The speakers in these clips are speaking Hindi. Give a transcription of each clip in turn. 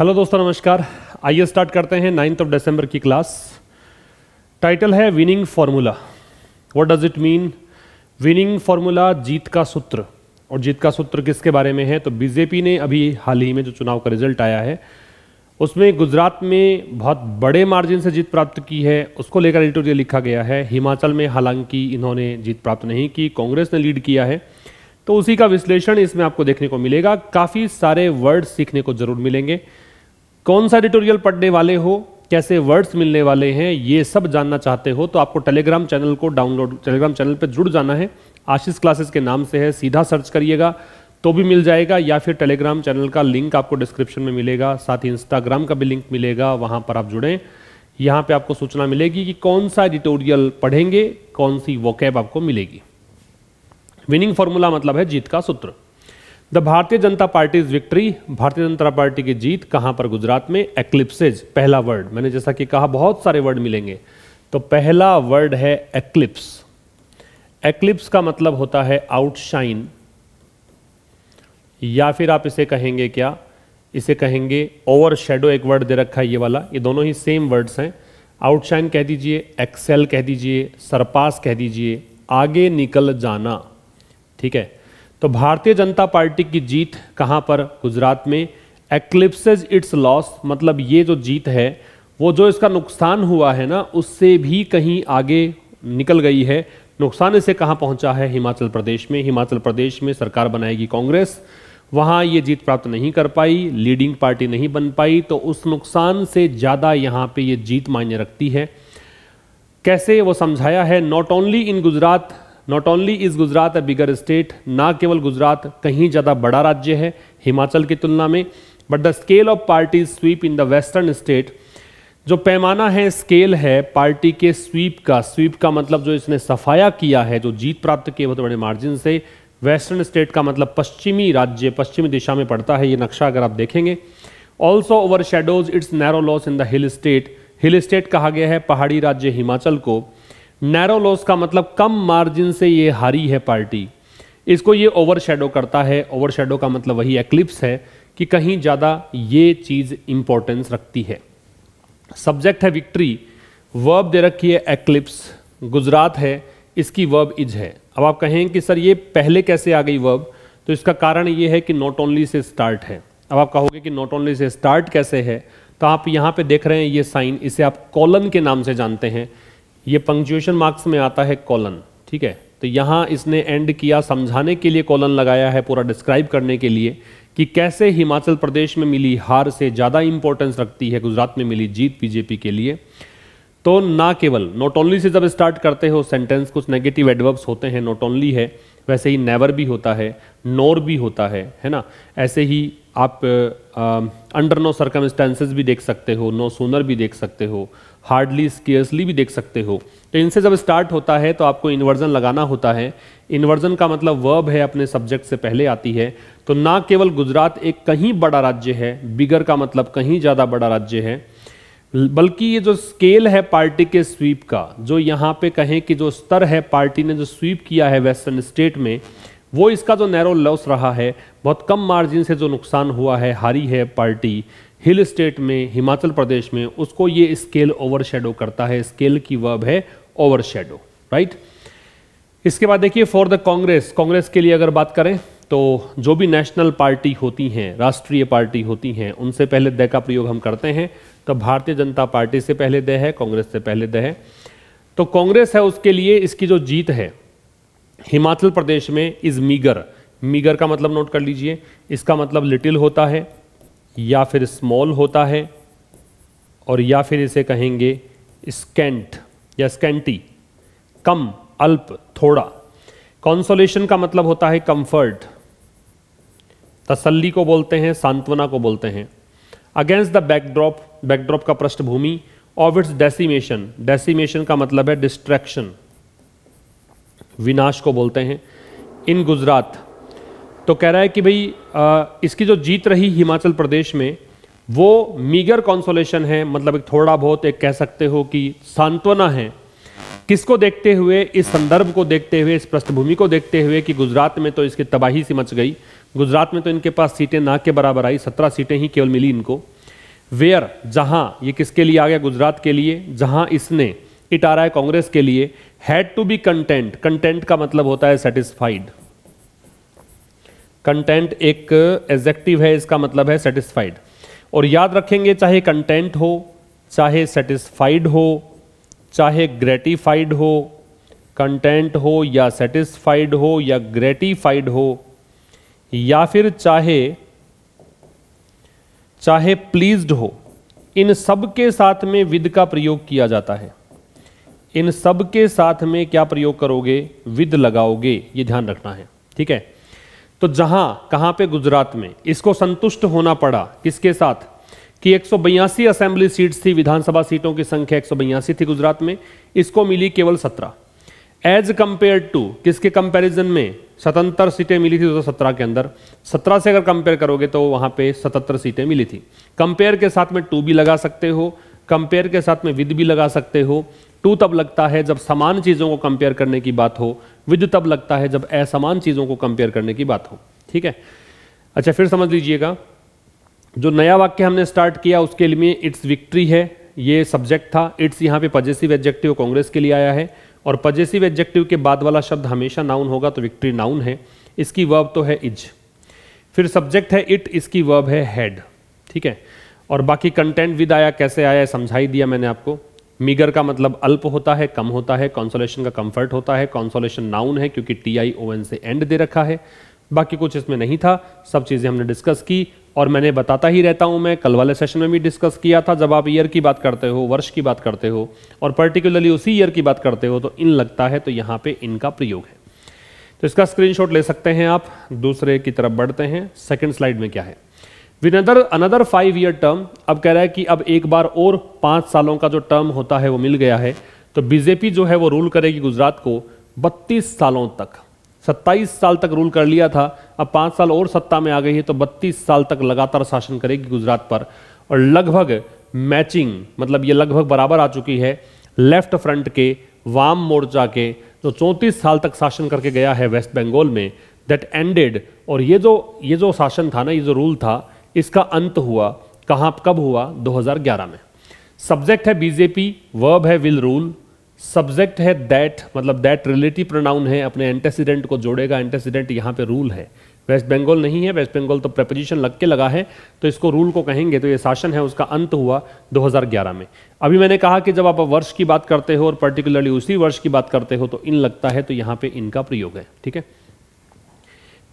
हेलो दोस्तों नमस्कार आइए स्टार्ट करते हैं नाइन्थ ऑफ दिसंबर की क्लास टाइटल है winning formula what does it mean winning formula जीत का सूत्र और जीत का सूत्र किसके बारे में है तो बीजेपी ने अभी हाल ही में जो चुनाव का रिजल्ट आया है उसमें गुजरात में बहुत बड़े मार्जिन से जीत प्राप्त की है उसको लेकर एडिटोरियल लिखा गया है हिमाचल में हालांकि इन्होंने जीत प्राप्त नहीं की कांग्रेस ने लीड किया है तो उसी का विश्लेषण इसमें आपको देखने को मिलेगा काफ़ी सारे वर्ड सीखने को जरूर मिलेंगे कौन सा एडिटोरियल पढ़ने वाले हो कैसे वर्ड्स मिलने वाले हैं ये सब जानना चाहते हो तो आपको टेलीग्राम चैनल को डाउनलोड टेलीग्राम चैनल पर जुड़ जाना है आशीष क्लासेस के नाम से है सीधा सर्च करिएगा तो भी मिल जाएगा या फिर टेलीग्राम चैनल का लिंक आपको डिस्क्रिप्शन में मिलेगा साथ ही इंस्टाग्राम का भी लिंक मिलेगा वहाँ पर आप जुड़ें यहाँ पे आपको सूचना मिलेगी कि कौन सा एडिटोरियल पढ़ेंगे कौन सी वोकैब आपको मिलेगी विनिंग फॉर्मूला मतलब है जीत का सूत्र द भारतीय जनता पार्टी इज विक्ट्री भारतीय जनता पार्टी की जीत कहां पर गुजरात में एक्लिप्सेज पहला वर्ड मैंने जैसा कि कहा बहुत सारे वर्ड मिलेंगे तो पहला वर्ड है एक्लिप्स एक्लिप्स का मतलब होता है आउटशाइन या फिर आप इसे कहेंगे क्या इसे कहेंगे ओवर शेडो एक वर्ड दे रखा है ये वाला ये दोनों ही सेम वर्ड्स हैं आउटशाइन कह दीजिए एक्सेल कह दीजिए सरपास कह दीजिए आगे निकल जाना ठीक है तो भारतीय जनता पार्टी की जीत कहाँ पर गुजरात में एक्लिप्सेज इट्स लॉस मतलब ये जो जीत है वो जो इसका नुकसान हुआ है ना उससे भी कहीं आगे निकल गई है नुकसान इसे कहाँ पहुँचा है हिमाचल प्रदेश में हिमाचल प्रदेश में सरकार बनाएगी कांग्रेस वहाँ ये जीत प्राप्त नहीं कर पाई लीडिंग पार्टी नहीं बन पाई तो उस नुकसान से ज़्यादा यहाँ पे ये जीत मायने रखती है कैसे वो समझाया है not only in Gujarat not only is Gujarat a bigger state ना केवल गुजरात कहीं ज़्यादा बड़ा राज्य है हिमाचल की तुलना में but the scale of party sweep in the western state जो पैमाना है स्केल है पार्टी के स्वीप का स्वीप का मतलब जो इसने सफाया किया है जो जीत प्राप्त किए बहुत बड़े मार्जिन से वेस्टर्न स्टेट का मतलब पश्चिमी राज्य पश्चिमी दिशा में पड़ता है ये नक्शा अगर आप देखेंगे also overshadows it's narrow loss in the hill state hill state कहा गया है पहाड़ी राज्य हिमाचल को नैरो लॉस का मतलब कम मार्जिन से ये हारी है पार्टी इसको ये ओवरशेडो करता है ओवरशेडो का मतलब वही एक्लिप्स है कि कहीं ज़्यादा ये चीज़ इंपॉर्टेंस रखती है सब्जेक्ट है विक्ट्री वर्ब दे रखी है एक्लिप्स गुजरात है इसकी वर्ब इज है अब आप कहें कि सर ये पहले कैसे आ गई वर्ब तो इसका कारण ये है कि नॉट ओनली से स्टार्ट है अब आप कहोगे कि नॉट ओनली से स्टार्ट कैसे है तो आप यहाँ पे देख रहे हैं ये साइन इसे आप कॉलन के नाम से जानते हैं ये पंक्चुएशन मार्क्स में आता है कॉलन ठीक है तो यहां इसने एंड किया समझाने के लिए कॉलन लगाया है पूरा डिस्क्राइब करने के लिए कि कैसे हिमाचल प्रदेश में मिली हार से ज़्यादा इंपॉर्टेंस रखती है गुजरात में मिली जीत बीजेपी के लिए तो ना केवल नॉट ओनली से जब स्टार्ट करते हो सेंटेंस कुछ नेगेटिव एडवर्ब्स होते हैं नॉट ओनली है वैसे ही नेवर भी होता है नोर भी होता है है ना ऐसे ही आप अंडर नो सर्कमस्टेंसेज भी देख सकते हो नो सोनर भी देख सकते हो हार्डली स्केयर्सली भी देख सकते हो तो इनसे जब स्टार्ट होता है तो आपको इन्वर्जन लगाना होता है इन्वर्जन का मतलब वर्ब है अपने सब्जेक्ट से पहले आती है तो ना केवल गुजरात एक कहीं बड़ा राज्य है बिगर का मतलब कहीं ज़्यादा बड़ा राज्य है बल्कि ये जो स्केल है पार्टी के स्वीप का जो यहाँ पे कहें कि जो स्तर है पार्टी ने जो स्वीप किया है वेस्टर्न स्टेट में वो इसका जो नैरो लॉस रहा है बहुत कम मार्जिन से जो नुकसान हुआ है हारी है पार्टी हिल स्टेट में हिमाचल प्रदेश में उसको ये स्केल ओवर करता है स्केल की वर्ब है ओवर राइट इसके बाद देखिए फॉर द कांग्रेस कांग्रेस के लिए अगर बात करें तो जो भी नेशनल पार्टी होती हैं राष्ट्रीय पार्टी होती हैं उनसे पहले दय का प्रयोग हम करते हैं तो भारतीय जनता पार्टी से पहले दह है कांग्रेस से पहले दह है तो कांग्रेस है उसके लिए इसकी जो जीत है हिमाचल प्रदेश में इज़ मीगर मीगर का मतलब नोट कर लीजिए इसका मतलब लिटिल होता है या फिर स्मॉल होता है और या फिर इसे कहेंगे स्कैंट या स्कैंटी कम अल्प थोड़ा कॉन्सोलेशन का मतलब होता है कंफर्ट तसल्ली को बोलते हैं सांत्वना को बोलते हैं अगेंस्ट द बैकड्रॉप बैकड्रॉप का पृष्ठभूमि ऑफ इट्स डेसीमेशन डेसीमेशन का मतलब है डिस्ट्रैक्शन विनाश को बोलते हैं इन गुजरात तो कह रहा है कि भाई इसकी जो जीत रही हिमाचल प्रदेश में वो मीगर कॉन्सोलेशन है मतलब एक थोड़ा बहुत एक कह सकते हो कि सांत्वना है किसको देखते हुए इस संदर्भ को देखते हुए इस पृष्ठभूमि को देखते हुए कि गुजरात में तो इसकी तबाही सी मच गई गुजरात में तो इनके पास सीटें ना के बराबर आई सत्रह सीटें ही केवल मिली इनको वेयर जहां ये किसके लिए आ गया गुजरात के लिए जहां इसने इट आ रहा है कांग्रेस के लिए had to be content content का मतलब होता है सेटिस्फाइड कंटेंट एक एग्जेक्टिव है इसका मतलब है सेटिस्फाइड और याद रखेंगे चाहे कंटेंट हो चाहे सेटिस्फाइड हो चाहे ग्रेटिफाइड हो कंटेंट हो या सेटिस्फाइड हो या ग्रेटिफाइड हो या फिर चाहे चाहे प्लीज्ड हो इन सब के साथ में विद का प्रयोग किया जाता है इन सब के साथ में क्या प्रयोग करोगे विद लगाओगे ये ध्यान रखना है ठीक है तो जहां कहां पे गुजरात में इसको संतुष्ट होना पड़ा किसके साथ कि एक असेंबली सीट्स थी विधानसभा सीटों की संख्या एक थी गुजरात में इसको मिली केवल सत्रह एज कंपेयर टू किसके कंपैरिजन में सतहत्तर सीटें मिली थी सत्रह के अंदर सत्रह से अगर कंपेयर करोगे तो वहां पे सतहत्तर सीटें मिली थी कंपेयर के साथ में टू भी लगा सकते हो कंपेयर के साथ में विद भी लगा सकते हो टू तब लगता है जब समान चीज़ों को कंपेयर करने की बात हो विद तब लगता है जब असमान चीज़ों को कंपेयर करने की बात हो ठीक है अच्छा फिर समझ लीजिएगा जो नया वाक्य हमने स्टार्ट किया उसके लिए इट्स विक्ट्री है ये सब्जेक्ट था इट्स यहाँ पे पजेसिव एब्जेक्टिव कांग्रेस के लिए आया है और पजेसिव एडजेक्टिव के बाद वाला शब्द हमेशा नाउन होगा तो विक्ट्री नाउन है इसकी वर्ब तो है इज फिर सब्जेक्ट है इट इसकी वर्ब है हेड ठीक है और बाकी कंटेंट विद आया कैसे आया समझाई दिया मैंने आपको मीगर का मतलब अल्प होता है कम होता है कॉन्सोलेशन का कंफर्ट होता है कॉन्सोलेशन नाउन है क्योंकि टी आई ओ एन से एंड दे रखा है बाकी कुछ इसमें नहीं था सब चीज़ें हमने डिस्कस की और मैंने बताता ही रहता हूं मैं कल वाले सेशन में भी डिस्कस किया था जब आप ईयर की बात करते हो वर्ष की बात करते हो और पर्टिकुलरली उसी ईयर की बात करते हो तो इन लगता है तो यहाँ पे इनका प्रयोग है तो इसका स्क्रीनशॉट ले सकते हैं आप दूसरे की तरफ बढ़ते हैं सेकेंड स्लाइड में क्या है whether another five year term अब कह रहा है कि अब एक बार और पाँच सालों का जो टर्म होता है वो मिल गया है तो बीजेपी जो है वो रूल करेगी गुजरात को बत्तीस सालों तक सत्ताईस साल तक रूल कर लिया था अब पाँच साल और सत्ता में आ गई है तो बत्तीस साल तक लगातार शासन करेगी गुजरात पर और लगभग मैचिंग मतलब ये लगभग बराबर आ चुकी है लेफ्ट फ्रंट के वाम मोर्चा के जो चौंतीस साल तक शासन करके गया है वेस्ट बंगाल में दैट एंडेड और ये जो ये जो शासन था ना ये जो रूल था इसका अंत हुआ कहाँ कब हुआ 2011 में सब्जेक्ट है बीजेपी वर्ब है विल रूल सब्जेक्ट है दैट मतलब दैट रिलेटिव प्रोनाउन है अपने एंटेसिडेंट को जोड़ेगा एंटेसिडेंट यहाँ पे रूल है वेस्ट बंगाल नहीं है वेस्ट बंगाल तो प्रपोजिशन लग के लगा है तो इसको रूल को कहेंगे तो ये शासन है उसका अंत हुआ 2011 में अभी मैंने कहा कि जब आप वर्ष की बात करते हो और पर्टिकुलरली उसी वर्ष की बात करते हो तो इन लगता है तो यहाँ पे इनका प्रयोग है ठीक है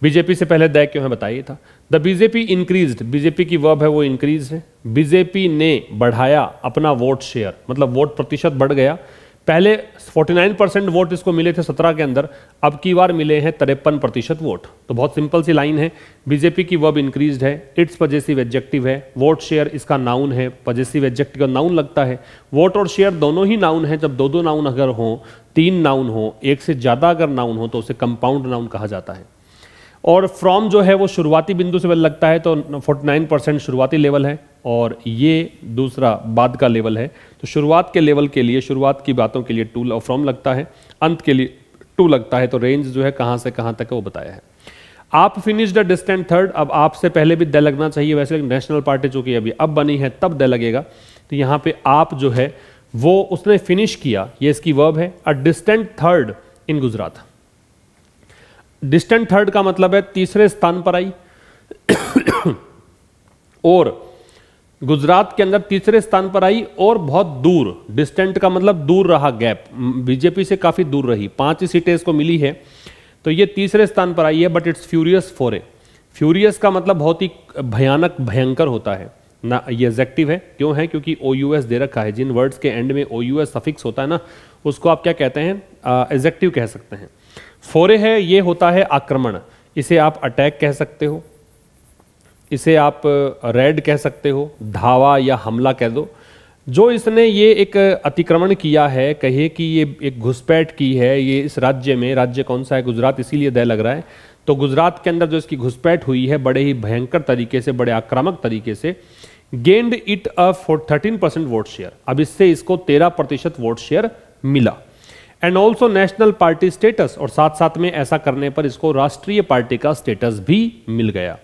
बीजेपी से पहले दय क्यों है बताइए था द बीजेपी इंक्रीज बीजेपी की वर्ब है वो इंक्रीज है बीजेपी ने बढ़ाया अपना वोट शेयर मतलब वोट प्रतिशत बढ़ गया पहले 49 परसेंट वोट इसको मिले थे 17 के अंदर अब की बार मिले हैं तिरपन प्रतिशत वोट तो बहुत सिंपल सी लाइन है बीजेपी की वब इंक्रीज है इट्स पजेसिव एब्जेक्टिव है वोट शेयर इसका नाउन है पजेसिव एब्जेक्टिव का नाउन लगता है वोट और शेयर दोनों ही नाउन है जब दो दो नाउन अगर हों तीन नाउन हो एक से ज़्यादा अगर नाउन हो तो उसे कंपाउंड नाउन कहा जाता है और फ्रॉम जो है वो शुरुआती बिंदु से लगता है तो 49 परसेंट शुरुआती लेवल है और ये दूसरा बाद का लेवल है तो शुरुआत के लेवल के लिए शुरुआत की बातों के लिए टू और फ्रॉम लगता है अंत के लिए टू लगता है तो रेंज जो है कहाँ से कहाँ तक है वो बताया है आप फिनिश द डिस्टेंट थर्ड अब आपसे पहले भी दे लगना चाहिए वैसे नेशनल पार्टी चूंकि अभी अब बनी है तब दे लगेगा तो यहाँ पे आप जो है वो उसने फिनिश किया ये इसकी वर्ब है a distant third in Gujarat distant third का मतलब है तीसरे स्थान पर आई और गुजरात के अंदर तीसरे स्थान पर आई और बहुत दूर डिस्टेंट का मतलब दूर रहा गैप बीजेपी से काफ़ी दूर रही पांच सीटें इसको मिली है तो ये तीसरे स्थान पर आई है but it's furious foray furious का मतलब बहुत ही भयानक भयंकर होता है ना ये एजेक्टिव है क्यों है क्योंकि ओ यू एस दे रखा है जिन वर्ड्स के एंड में ओ यू एस सफिक्स होता है ना उसको आप क्या कहते हैं एजेक्टिव कह सकते हैं फोरे है ये होता है आक्रमण इसे आप अटैक कह सकते हो इसे आप रेड कह सकते हो धावा या हमला कह दो जो इसने ये एक अतिक्रमण किया है कहे कि ये एक घुसपैठ की है ये इस राज्य में राज्य कौन सा है गुजरात इसीलिए दय लग रहा है तो गुजरात के अंदर जो इसकी घुसपैठ हुई है बड़े ही भयंकर तरीके से बड़े आक्रामक तरीके से gained it a thirteen percent vote share अब इससे इसको तेरह प्रतिशत वोट शेयर मिला and also national party status और साथ साथ में ऐसा करने पर इसको राष्ट्रीय पार्टी का स्टेटस भी मिल गया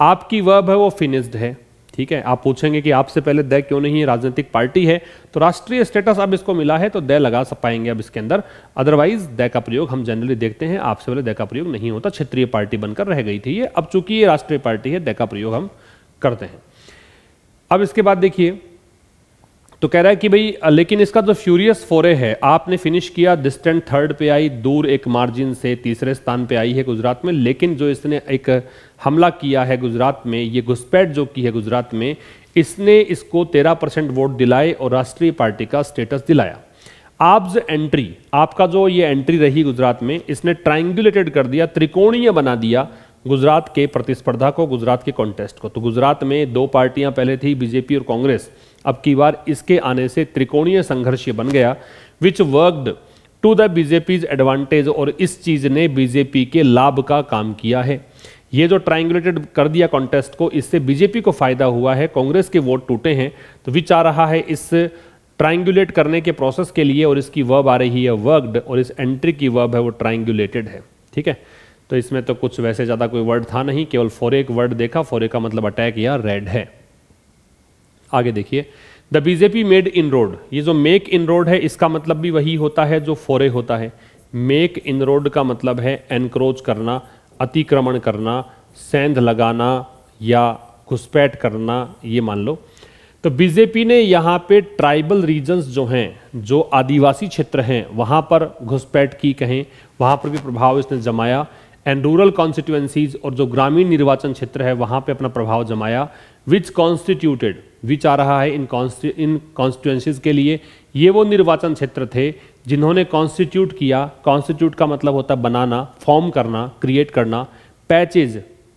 आपकी वर्ब है वो फिनिश्ड है ठीक है आप पूछेंगे कि आपसे पहले दय क्यों नहीं है राजनीतिक पार्टी है तो राष्ट्रीय स्टेटस अब इसको मिला है तो दय लगा सक पाएंगे अब इसके अंदर अदरवाइज दय का प्रयोग हम जनरली देखते हैं आपसे पहले दय का प्रयोग नहीं होता क्षेत्रीय पार्टी बनकर रह गई थी ये अब चूंकि ये राष्ट्रीय पार्टी है दय का प्रयोग हम करते हैं अब इसके बाद देखिए तो कह रहा है कि भाई लेकिन इसका जो फ्यूरियस फोरे है आपने फिनिश किया डिस्टेंट थर्ड पे आई दूर एक मार्जिन से तीसरे स्थान पे आई है गुजरात में लेकिन जो इसने एक हमला किया है गुजरात में ये घुसपैठ जो की है गुजरात में इसने इसको तेरह परसेंट वोट दिलाए और राष्ट्रीय पार्टी का स्टेटस दिलाया आप एंट्री आपका जो ये एंट्री रही गुजरात में इसने ट्राइंगुलेटेड कर दिया त्रिकोणीय बना दिया गुजरात के प्रतिस्पर्धा को गुजरात के कॉन्टेस्ट को तो गुजरात में दो पार्टियां पहले थी बीजेपी और कांग्रेस अब की बार इसके आने से त्रिकोणीय संघर्ष बन गया which worked to the BJP's advantage और इस चीज़ ने बीजेपी के लाभ का काम किया है ये जो ट्राइंगुलेटेड कर दिया कॉन्टेस्ट को इससे बीजेपी को फायदा हुआ है कांग्रेस के वोट टूटे हैं तो विच आ रहा है इस ट्राइंगुलेट करने के प्रोसेस के लिए और इसकी वर्ब आ रही है वर्कड और इस एंट्री की वर्ब है वो ट्राइंगुलेटेड है ठीक है तो इसमें तो कुछ वैसे ज़्यादा कोई वर्ड था नहीं केवल फोरे एक वर्ड देखा फोरे का मतलब अटैक या रेड है आगे देखिए the BJP made inroad ये जो मेक इन रोड है इसका मतलब भी वही होता है जो फोरे होता है मेक इन रोड का मतलब है एनक्रोच करना अतिक्रमण करना सेंध लगाना या घुसपैठ करना ये मान लो तो बीजेपी ने यहाँ पे ट्राइबल रीजन्स जो हैं जो आदिवासी क्षेत्र हैं वहाँ पर घुसपैठ की कहें वहाँ पर भी प्रभाव इसने जमाया एंड रूरल कॉन्स्टिट्यूएंसीज और जो ग्रामीण निर्वाचन क्षेत्र है वहाँ पे अपना प्रभाव जमाया विच कॉन्स्टिट्यूटेड विच आ रहा है इन इन कॉन्स्टिट्युएंसीज के लिए ये वो निर्वाचन क्षेत्र थे जिन्होंने कॉन्स्टिट्यूट किया कॉन्स्टिट्यूट का मतलब होता है बनाना फॉर्म करना क्रिएट करना पैचेज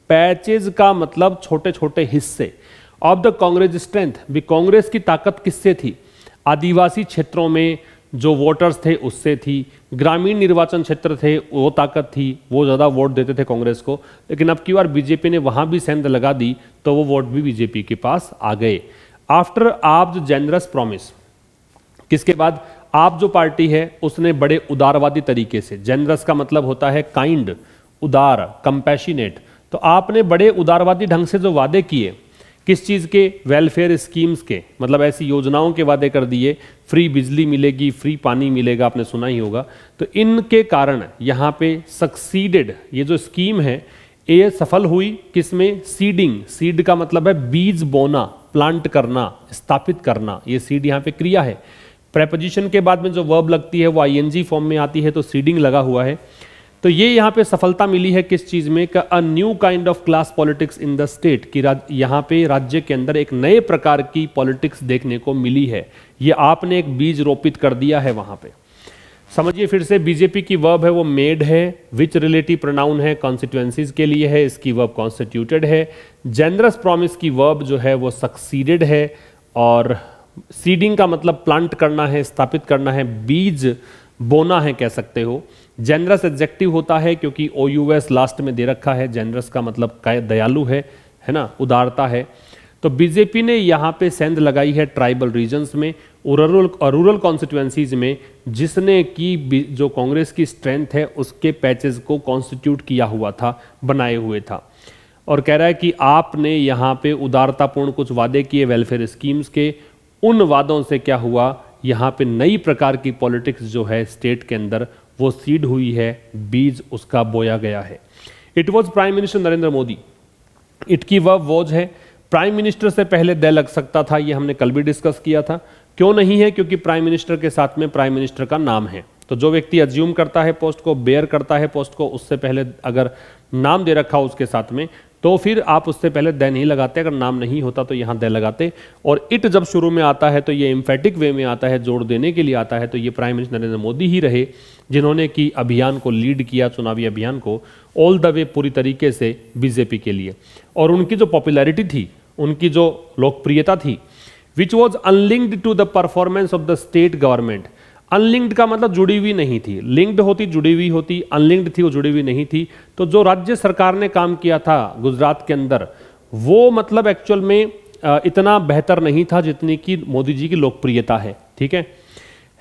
पैचेज का मतलब छोटे छोटे हिस्से ऑफ द कांग्रेस स्ट्रेंथ भी कांग्रेस की ताकत किससे थी आदिवासी क्षेत्रों में जो वोटर्स थे उससे थी ग्रामीण निर्वाचन क्षेत्र थे वो ताकत थी वो ज़्यादा वोट देते थे कांग्रेस को लेकिन अब की बार बीजेपी ने वहाँ भी सेंध लगा दी तो वो वोट भी बीजेपी के पास आ गए आफ्टर आप जो जेनरस प्रॉमिस किसके बाद आप जो पार्टी है उसने बड़े उदारवादी तरीके से जेनरस का मतलब होता है काइंड उदार कंपैशनेट तो आपने बड़े उदारवादी ढंग से जो वादे किए किस चीज़ के वेलफेयर स्कीम्स के मतलब ऐसी योजनाओं के वादे कर दिए फ्री बिजली मिलेगी फ्री पानी मिलेगा आपने सुना ही होगा तो इनके कारण यहाँ पे सक्सीडेड ये जो स्कीम है ये सफल हुई किसमें सीडिंग सीड का मतलब है बीज बोना प्लांट करना स्थापित करना ये सीड यहाँ पे क्रिया है प्रेपोजिशन के बाद में जो वर्ब लगती है वो आई फॉर्म में आती है तो सीडिंग लगा हुआ है तो ये यहाँ पे सफलता मिली है किस चीज में a new kind of class politics in the state कि यहाँ पे राज्य के अंदर एक नए प्रकार की पॉलिटिक्स देखने को मिली है ये आपने एक बीज रोपित कर दिया है वहां पे समझिए फिर से बीजेपी की वर्ब है वो मेड है विच रिलेटिव प्रोनाउन है कॉन्स्टिट्यूएंसीज के लिए है इसकी वर्ब कॉन्स्टिट्यूटेड है जेनरस प्रॉमिस की वर्ब जो है वो सक्सीडेड है और सीडिंग का मतलब प्लांट करना है स्थापित करना है बीज बोना है कह सकते हो जेनरस एब्जेक्टिव होता है क्योंकि ओ यू एस लास्ट में दे रखा है जेनरस का मतलब दयालु है है ना उदारता है तो बीजेपी ने यहाँ पे सेंध लगाई है ट्राइबल रीजन्स में रूरल और रूरल कॉन्स्टिट्यूएंसीज में जिसने की जो कांग्रेस की स्ट्रेंथ है उसके पैचेस को कॉन्स्टिट्यूट किया हुआ था बनाए हुए था और कह रहा है कि आपने यहाँ पे उदारतापूर्ण कुछ वादे किए वेलफेयर स्कीम्स के उन वादों से क्या हुआ यहाँ पे नई प्रकार की पॉलिटिक्स जो है स्टेट के अंदर वो सीड हुई है बीज उसका बोया गया है it was prime minister Narendra Modi it की वह वॉज है प्राइम मिनिस्टर से पहले दे लग सकता था ये हमने कल भी डिस्कस किया था क्यों नहीं है क्योंकि प्राइम मिनिस्टर के साथ में प्राइम मिनिस्टर का नाम है तो जो व्यक्ति अज्यूम करता है पोस्ट को बेयर करता है पोस्ट को उससे पहले अगर नाम दे रखा उसके साथ में तो फिर आप उससे पहले द नहीं लगाते अगर नाम नहीं होता तो यहाँ द लगाते और इट जब शुरू में आता है तो ये इम्फेटिक वे में आता है जोड़ देने के लिए आता है तो ये प्राइम मिनिस्टर नरेंद्र मोदी ही रहे जिन्होंने कि अभियान को लीड किया चुनावी अभियान को ऑल द वे पूरी तरीके से बीजेपी के लिए और उनकी जो पॉपुलैरिटी थी उनकी जो लोकप्रियता थी which was unlinked to the performance of the state government unlinked का मतलब जुड़ी हुई नहीं थी लिंक्ड होती जुड़ी हुई होती अनलिंक्ड थी वो जुड़ी हुई नहीं थी तो जो राज्य सरकार ने काम किया था गुजरात के अंदर वो मतलब एक्चुअल में इतना बेहतर नहीं था जितनी कि मोदी जी की लोकप्रियता है ठीक है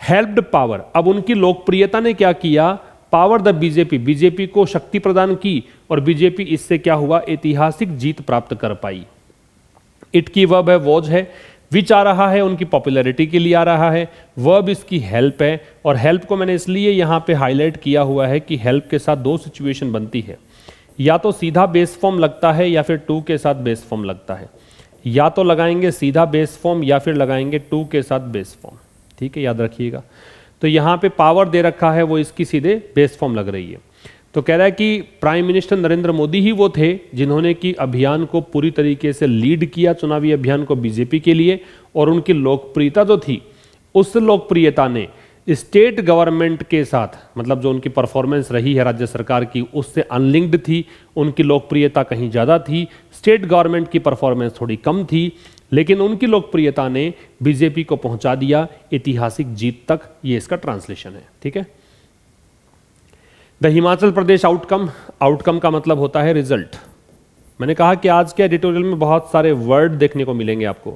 हेल्प्ड पावर अब उनकी लोकप्रियता ने क्या किया पावर द बीजेपी बीजेपी को शक्ति प्रदान की और बीजेपी इससे क्या हुआ ऐतिहासिक जीत प्राप्त कर पाई इट की वब है वोज है विच आ रहा है उनकी पॉपुलैरिटी के लिए आ रहा है वर्ब इसकी हेल्प है और हेल्प को मैंने इसलिए यहाँ पे हाईलाइट किया हुआ है कि हेल्प के साथ दो सिचुएशन बनती है या तो सीधा बेस फॉर्म लगता है या फिर टू के साथ बेस फॉर्म लगता है या तो लगाएंगे सीधा बेस फॉर्म या फिर लगाएंगे टू के साथ बेस फॉर्म ठीक है याद रखिएगा तो यहाँ पे पावर दे रखा है वो इसकी सीधे बेस फॉर्म लग रही है तो कह रहा है कि प्राइम मिनिस्टर नरेंद्र मोदी ही वो थे जिन्होंने कि अभियान को पूरी तरीके से लीड किया चुनावी अभियान को बीजेपी के लिए और उनकी लोकप्रियता जो थी उस लोकप्रियता ने स्टेट गवर्नमेंट के साथ मतलब जो उनकी परफॉर्मेंस रही है राज्य सरकार की उससे अनलिंक्ड थी उनकी लोकप्रियता कहीं ज़्यादा थी स्टेट गवर्नमेंट की परफॉर्मेंस थोड़ी कम थी लेकिन उनकी लोकप्रियता ने बीजेपी को पहुंचा दिया ऐतिहासिक जीत तक ये इसका ट्रांसलेशन है ठीक है the Himachal Pradesh outcome outcome का मतलब होता है रिजल्ट मैंने कहा कि आज के एडिटोरियल में बहुत सारे वर्ड देखने को मिलेंगे आपको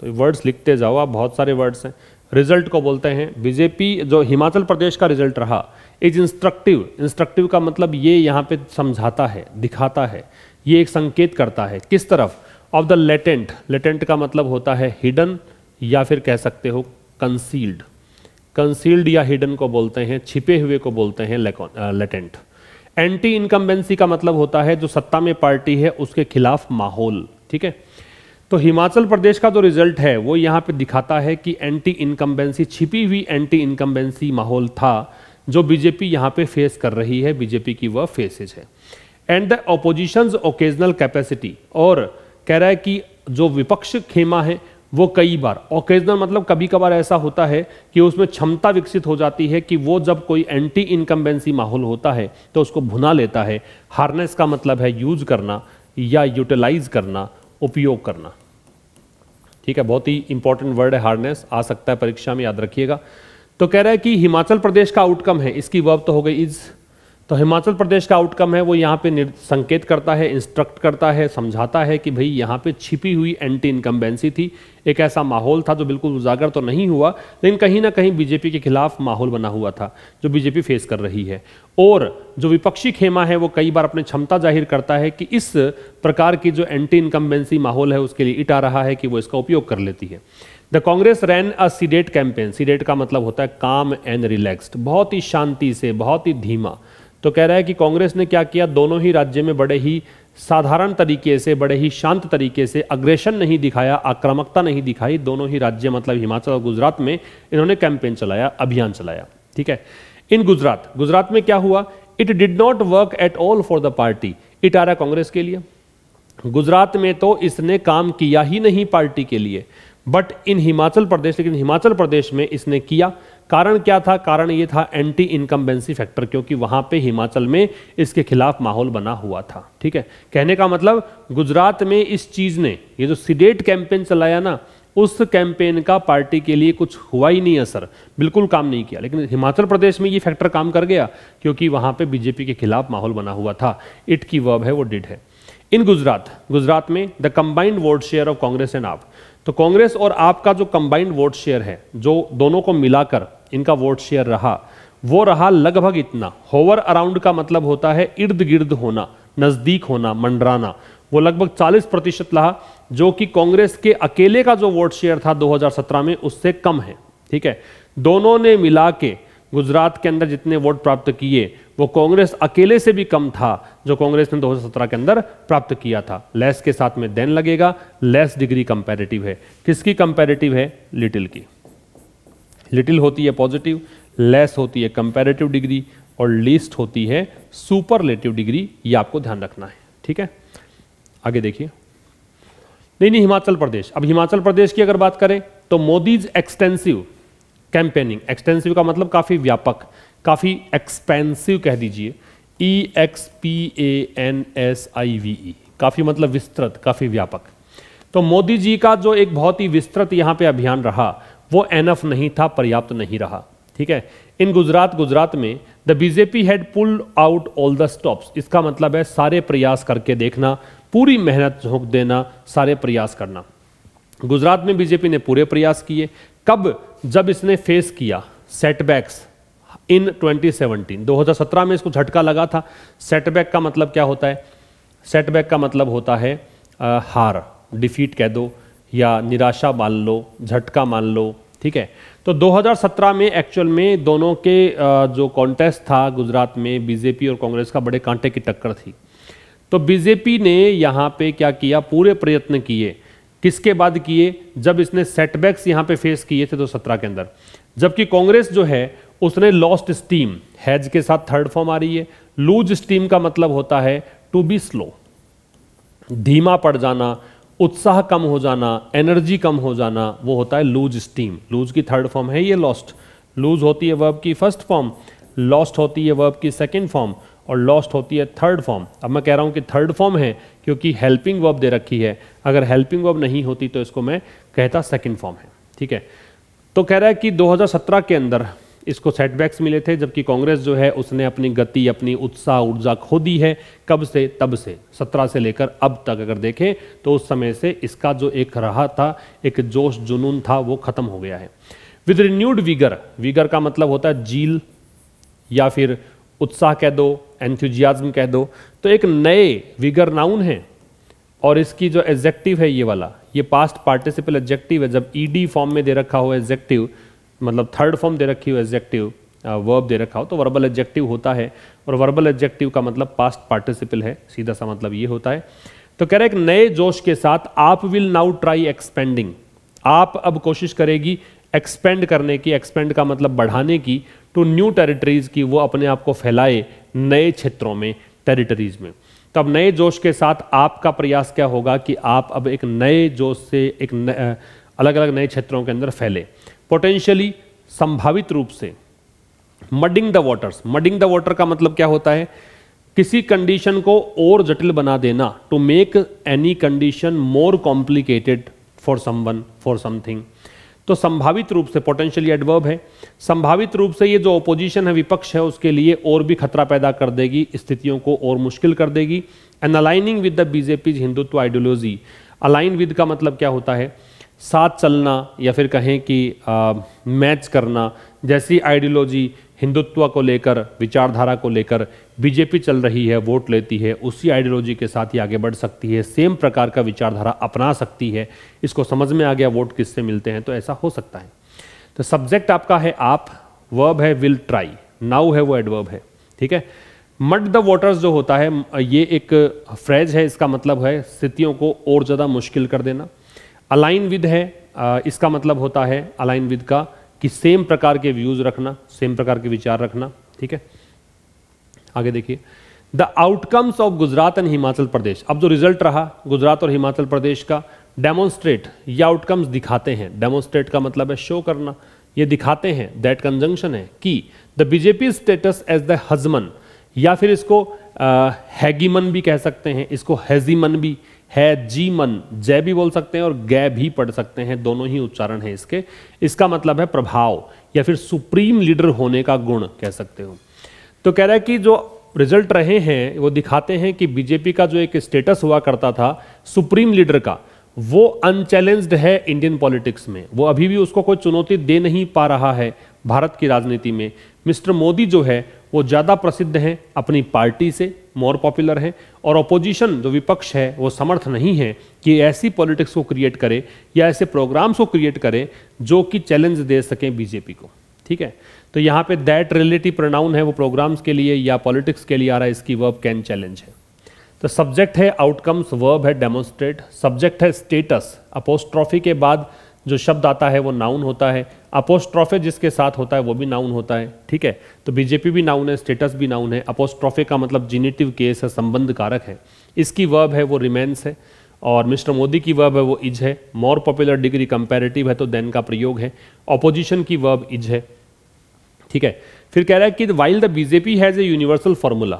तो वर्ड्स लिखते जाओ आप बहुत सारे वर्ड्स हैं रिजल्ट को बोलते हैं बीजेपी जो हिमाचल प्रदेश का रिजल्ट रहा इज इंस्ट्रक्टिव इंस्ट्रक्टिव का मतलब ये यहाँ पे समझाता है दिखाता है ये एक संकेत करता है किस तरफ ऑफ द लेटेंट लेटेंट का मतलब होता है हिडन या फिर कह सकते हो कंसील्ड कंसील्ड या हिडन को बोलते हैं छिपे हुए को बोलते हैं लेटेंट एंटी इनकम्बेंसी का मतलब होता है जो सत्ता में पार्टी है उसके खिलाफ माहौल ठीक है तो हिमाचल प्रदेश का जो रिजल्ट है वो यहाँ पे दिखाता है कि एंटी इनकम्बेंसी छिपी हुई एंटी इनकम्बेंसी माहौल था जो बीजेपी यहाँ पे फेस कर रही है बीजेपी की वह फेसेज है and the opposition occasional capacity और कह रहा है कि जो विपक्ष खेमा है वो कई बार ओकेजनल मतलब कभी कभार ऐसा होता है कि उसमें क्षमता विकसित हो जाती है कि वो जब कोई एंटी इनकम्बेंसी माहौल होता है तो उसको भुना लेता है हार्नेस का मतलब है यूज करना या यूटिलाइज करना उपयोग करना ठीक है बहुत ही इंपॉर्टेंट वर्ड है हार्नेस आ सकता है परीक्षा में याद रखिएगा तो कह रहा है कि हिमाचल प्रदेश का आउटकम है इसकी वर्ब तो हो गई इज़ तो हिमाचल प्रदेश का आउटकम है वो यहाँ पे संकेत करता है इंस्ट्रक्ट करता है समझाता है कि भाई यहाँ पे छिपी हुई एंटी इनकम्बेंसी थी एक ऐसा माहौल था जो बिल्कुल उजागर तो नहीं हुआ लेकिन कहीं ना कहीं बीजेपी के खिलाफ माहौल बना हुआ था जो बीजेपी फेस कर रही है और जो विपक्षी खेमा है वो कई बार अपनी क्षमता जाहिर करता है कि इस प्रकार की जो एंटी इनकम्बेंसी माहौल है उसके लिए इटा रहा है कि वो इसका उपयोग कर लेती है the Congress ran a seeded campaign seeded का मतलब होता है काम एंड रिलैक्स्ड बहुत ही शांति से बहुत ही धीमा तो कह रहा है कि कांग्रेस ने क्या किया दोनों ही राज्य में बड़े ही साधारण तरीके से बड़े ही शांत तरीके से अग्रेशन नहीं दिखाया आक्रामकता नहीं दिखाई दोनों ही राज्य मतलब हिमाचल और गुजरात में इन्होंने कैंपेन चलाया अभियान चलाया ठीक है इन गुजरात गुजरात में क्या हुआ it did not work at all for the party it आ रहा कांग्रेस के लिए गुजरात में तो इसने काम किया ही नहीं पार्टी के लिए बट इन हिमाचल प्रदेश लेकिन हिमाचल प्रदेश में इसने किया कारण क्या था कारण ये था एंटी इनकम्बेंसी फैक्टर क्योंकि वहाँ पे हिमाचल में इसके खिलाफ माहौल बना हुआ था ठीक है कहने का मतलब गुजरात में इस चीज़ ने ये जो सीडेट कैंपेन चलाया ना उस कैंपेन का पार्टी के लिए कुछ हुआ ही नहीं असर बिल्कुल काम नहीं किया लेकिन हिमाचल प्रदेश में ये फैक्टर काम कर गया क्योंकि वहाँ पे बीजेपी के खिलाफ माहौल बना हुआ था इट की वर्ब है वो डिड है इन गुजरात गुजरात में the combined vote share of Congress and AAP तो कांग्रेस और आपका जो कंबाइंड वोट शेयर है जो दोनों को मिलाकर इनका वोट शेयर रहा वो रहा लगभग इतना होवर अराउंड का मतलब होता है इर्द गिर्द होना नज़दीक होना मंडराना वो लगभग 40 प्रतिशत रहा जो कि कांग्रेस के अकेले का जो वोट शेयर था 2017 में उससे कम है ठीक है दोनों ने मिला के गुजरात के अंदर जितने वोट प्राप्त किए वो कांग्रेस अकेले से भी कम था जो कांग्रेस ने 2017 के अंदर प्राप्त किया था लेस के साथ में देन लगेगा लेस डिग्री कंपेरेटिव है किसकी कंपेरेटिव है लिटिल की लिटिल होती है पॉजिटिव लेस होती है कंपेरेटिव डिग्री और लीस्ट होती है सुपरलेटिव डिग्री ये आपको ध्यान रखना है ठीक है आगे देखिए नहीं नहीं हिमाचल प्रदेश अब हिमाचल प्रदेश की अगर बात करें तो मोदीज एक्सटेंसिव कैंपेनिंग एक्सटेंसिव का मतलब काफी व्यापक काफ़ी एक्सपेंसिव कह दीजिए E X P A N S I V E काफ़ी मतलब विस्तृत काफ़ी व्यापक तो मोदी जी का जो एक बहुत ही विस्तृत यहाँ पे अभियान रहा वो एनफ नहीं था पर्याप्त नहीं रहा ठीक है इन गुजरात गुजरात में the BJP had pulled out all the stops इसका मतलब है सारे प्रयास करके देखना पूरी मेहनत झोंक देना सारे प्रयास करना गुजरात में बीजेपी ने पूरे प्रयास किए कब जब इसने फेस किया सेटबैक्स इन 2017 2017 में इसको झटका लगा था सेटबैक का मतलब क्या होता है सेटबैक का मतलब होता है आ, हार डिफीट कह दो या निराशा मान लो झटका मान लो ठीक है तो 2017 में एक्चुअल में दोनों के जो कॉन्टेस्ट था गुजरात में बीजेपी और कांग्रेस का बड़े कांटे की टक्कर थी तो बीजेपी ने यहाँ पे क्या किया पूरे प्रयत्न किए किसके बाद किए जब इसने सेटबैक्स यहाँ पे फेस किए थे दो सत्रह के अंदर जबकि कांग्रेस जो है उसने लॉस्ट स्टीम हैज के साथ थर्ड फॉर्म आ रही है लूज स्टीम का मतलब होता है टू बी स्लो धीमा पड़ जाना उत्साह कम हो जाना एनर्जी कम हो जाना वो होता है लूज स्टीम लूज की थर्ड फॉर्म है ये लॉस्ट लूज होती है वर्ब की फर्स्ट फॉर्म लॉस्ट होती है वर्ब की सेकेंड फॉर्म और लॉस्ट होती है थर्ड फॉर्म अब मैं कह रहा हूँ कि थर्ड फॉर्म है क्योंकि हेल्पिंग वर्ब दे रखी है अगर हेल्पिंग वर्ब नहीं होती तो इसको मैं कहता सेकेंड फॉर्म है ठीक है तो कह रहा है कि 2017 के अंदर इसको सेटबैक्स मिले थे जबकि कांग्रेस जो है उसने अपनी गति अपनी उत्साह ऊर्जा खो दी है कब से तब से सत्रह से लेकर अब तक अगर देखें तो उस समय से इसका जो एक रहा था एक जोश जुनून था वो ख़त्म हो गया है विद रिन्यूड वीगर वीगर का मतलब होता है जील या फिर उत्साह कह दो एंथ्यूजियाज्म कह दो तो एक नए विगर नाउन है और इसकी जो एग्जेक्टिव है ये वाला ये पास्ट पार्टिसिपल एग्जेक्टिव है जब ईडी e फॉर्म में दे रखा हो एग्जेक्टिव मतलब थर्ड फॉर्म दे रखी हो एजेक्टिव वर्ब दे रखा हो तो वर्बल एजेक्टिव होता है और वर्बल एजेक्टिव का मतलब पास्ट पार्टिसिपल है सीधा सा मतलब ये होता है तो कह रहे एक नए जोश के साथ आप विल नाउ ट्राई एक्सपेंडिंग आप अब कोशिश करेगी एक्सपेंड करने की एक्सपेंड का मतलब बढ़ाने की टू न्यू टेरिटरीज की वो अपने आप को फैलाए नए क्षेत्रों में टेरिटरीज में तो अब नए जोश के साथ आपका प्रयास क्या होगा कि आप अब एक नए जोश से एक अलग अलग नए क्षेत्रों के अंदर फैले पोटेंशियली संभावित रूप से muddying the waters muddying the water का मतलब क्या होता है किसी कंडीशन को और जटिल बना देना to make any condition more complicated for someone for something तो संभावित रूप से पोटेंशियली एडवर्ब है संभावित रूप से ये जो ओपोजिशन है विपक्ष है उसके लिए और भी खतरा पैदा कर देगी स्थितियों को और मुश्किल कर देगी and aligning with the BJP Hindutva ideology align with का मतलब क्या होता है साथ चलना या फिर कहें कि मैच करना जैसी आइडियोलॉजी हिंदुत्व को लेकर विचारधारा को लेकर बीजेपी चल रही है वोट लेती है उसी आइडियोलॉजी के साथ ही आगे बढ़ सकती है सेम प्रकार का विचारधारा अपना सकती है इसको समझ में आ गया वोट किससे मिलते हैं तो ऐसा हो सकता है तो सब्जेक्ट आपका है आप वर्ब है विल ट्राई नाउ है वो एडवर्ब है ठीक है मट द वोटर्स जो होता है ये एक फ्रेज है इसका मतलब है स्थितियों को और ज़्यादा मुश्किल कर देना अलाइन विद है इसका मतलब होता है अलाइन विद का कि सेम प्रकार के व्यूज रखना सेम प्रकार के विचार रखना ठीक है आगे देखिए the outcomes of Gujarat and Himachal Pradesh अब जो रिजल्ट रहा गुजरात और हिमाचल प्रदेश का डेमोन्स्ट्रेट ये आउटकम्स दिखाते हैं डेमोन्स्ट्रेट का मतलब है शो करना ये दिखाते हैं दैट कंजंक्शन है कि the BJP status as the hegemon या फिर इसको हैगीमन भी कह सकते हैं इसको हैजीमन भी है जी मन जय भी बोल सकते हैं और गै भी पढ़ सकते हैं दोनों ही उच्चारण है इसके इसका मतलब है प्रभाव या फिर सुप्रीम लीडर होने का गुण कह सकते हो तो कह रहा है कि जो रिजल्ट रहे हैं वो दिखाते हैं कि बीजेपी का जो एक स्टेटस हुआ करता था सुप्रीम लीडर का वो अनचैलेंज्ड है इंडियन पॉलिटिक्स में वो अभी भी उसको कोई चुनौती दे नहीं पा रहा है भारत की राजनीति में मिस्टर मोदी जो है वो ज़्यादा प्रसिद्ध हैं अपनी पार्टी से मोर पॉपुलर हैं और अपोजिशन जो विपक्ष है वो समर्थ नहीं है कि ऐसी पॉलिटिक्स को क्रिएट करे या ऐसे प्रोग्राम्स को क्रिएट करे जो कि चैलेंज दे सकें बीजेपी को ठीक है तो यहाँ पे दैट रिलेटिव प्रोनाउन है वो प्रोग्राम्स के लिए या पॉलिटिक्स के लिए आ रहा है इसकी वर्ब कैन चैलेंज है तो सब्जेक्ट है आउटकम्स वर्ब है डेमोन्स्ट्रेट सब्जेक्ट है स्टेटस अपोस्ट्रॉफी के बाद जो शब्द आता है वो नाउन होता है अपोस्ट्रॉफे जिसके साथ होता है वो भी नाउन होता है ठीक है तो बीजेपी भी नाउन है स्टेटस भी नाउन है अपोस्ट्रॉफे का मतलब जीनेटिव केस है संबंध कारक है इसकी वर्ब है वो रिमेंस है और मिस्टर मोदी की वर्ब है वो इज है मोर पॉपुलर डिग्री कंपेरेटिव है तो देन का प्रयोग है ऑपोजिशन की वर्ब इज है ठीक है फिर कह रहा है कि while the BJP has a universal formula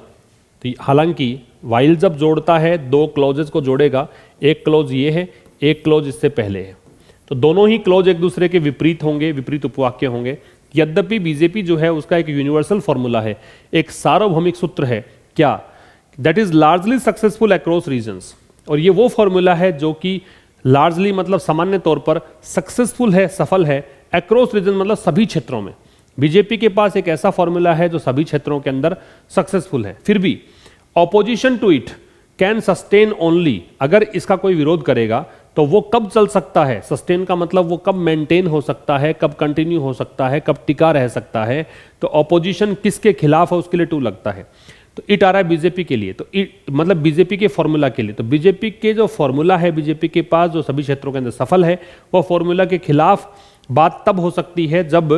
तो हालांकि वाइल जब जोड़ता है दो क्लोजेज को जोड़ेगा एक क्लोज ये है एक क्लोज इससे पहले है तो दोनों ही क्लोज एक दूसरे के विपरीत होंगे विपरीत उपवाक्य होंगे यद्यपि बीजेपी जो है उसका एक यूनिवर्सल फॉर्मूला है एक सार्वभौमिक सूत्र है क्या that is largely successful across regions और ये वो फॉर्मूला है जो कि लार्जली मतलब सामान्य तौर पर सक्सेसफुल है सफल है अक्रॉस रीजन मतलब सभी क्षेत्रों में बीजेपी के पास एक ऐसा फॉर्मूला है जो सभी क्षेत्रों के अंदर सक्सेसफुल है फिर भी opposition to it can sustain only अगर इसका कोई विरोध करेगा तो वो कब चल सकता है सस्टेन का मतलब वो कब मेंटेन हो सकता है कब कंटिन्यू हो सकता है कब टिका रह सकता है तो अपोजिशन किसके खिलाफ है उसके लिए टू लगता है तो इट आ रहा है बीजेपी के लिए तो इट मतलब बीजेपी के फॉर्मूला के लिए तो बीजेपी के जो फॉर्मूला है बीजेपी के पास जो सभी क्षेत्रों के अंदर सफल है वह फॉर्मूला के खिलाफ बात तब हो सकती है जब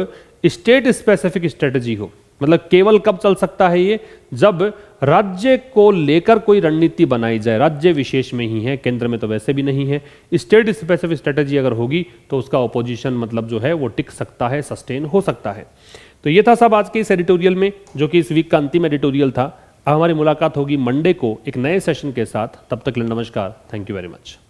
स्टेट स्पेसिफिक स्ट्रेटजी हो मतलब केवल कब चल सकता है ये जब राज्य को लेकर कोई रणनीति बनाई जाए राज्य विशेष में ही है केंद्र में तो वैसे भी नहीं है स्टेट स्पेसिफिक स्ट्रेटजी अगर होगी तो उसका ओपोजिशन मतलब जो है वो टिक सकता है सस्टेन हो सकता है तो ये था सब आज के इस एडिटोरियल में जो कि इस वीक का अंतिम एडिटोरियल था अब हमारी मुलाकात होगी मंडे को एक नए सेशन के साथ तब तक नमस्कार थैंक यू वेरी मच